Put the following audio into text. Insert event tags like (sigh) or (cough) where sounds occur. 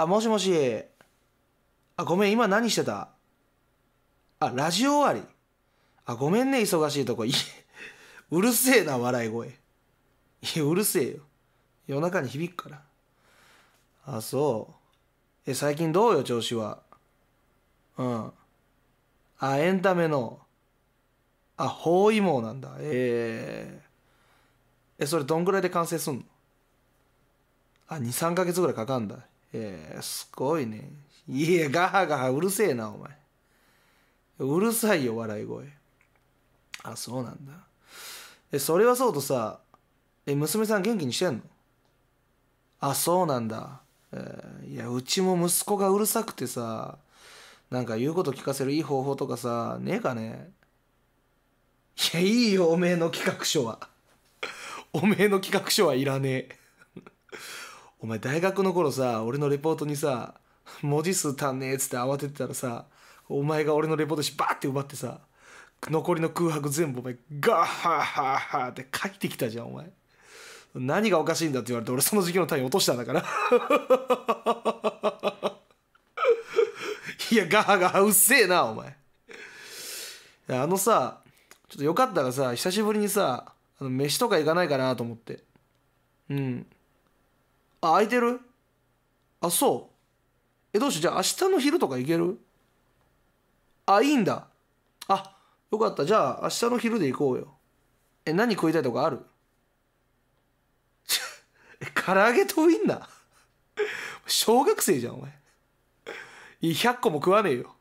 あ、もしもし。あ、ごめん、今何してたあ、ラジオ終わり。あ、ごめんね、忙しいとこ。いうるせえな、笑い声。いや、うるせえよ。夜中に響くから。あ、そう。え、最近どうよ、調子は。うん。あ、エンタメの。あ、包囲網なんだ。えー、え、それどんぐらいで完成すんのあ、2、3ヶ月ぐらいかかんだ。えー、すごいね。いや、ガハガハうるせえな、お前。うるさいよ、笑い声。あ、そうなんだ。え、それはそうとさ、え、娘さん元気にしてんのあ、そうなんだ。えー、いや、うちも息子がうるさくてさ、なんか言うこと聞かせるいい方法とかさ、ねえかねいや、いいよ、おめえの企画書は。おめえの企画書はいらねえ。お前大学の頃さ、俺のレポートにさ、文字数足んねえっつって慌ててたらさ、お前が俺のレポートしばって奪ってさ、残りの空白全部お前ガッハッハッハって書いてきたじゃん、お前。何がおかしいんだって言われて、俺その時期の単位落としたんだから。いや、ガハガハうっせえな、お前。あのさ、ちょっとよかったらさ、久しぶりにさ、あの飯とか行かないかなと思って。うん。あ、空いてるあ、そう。え、どうしよう。じゃあ明日の昼とか行けるあ、いいんだ。あ、よかった。じゃあ明日の昼で行こうよ。え、何食いたいとかある (laughs) え、唐揚げとウィンナー小学生じゃん、お前。100個も食わねえよ。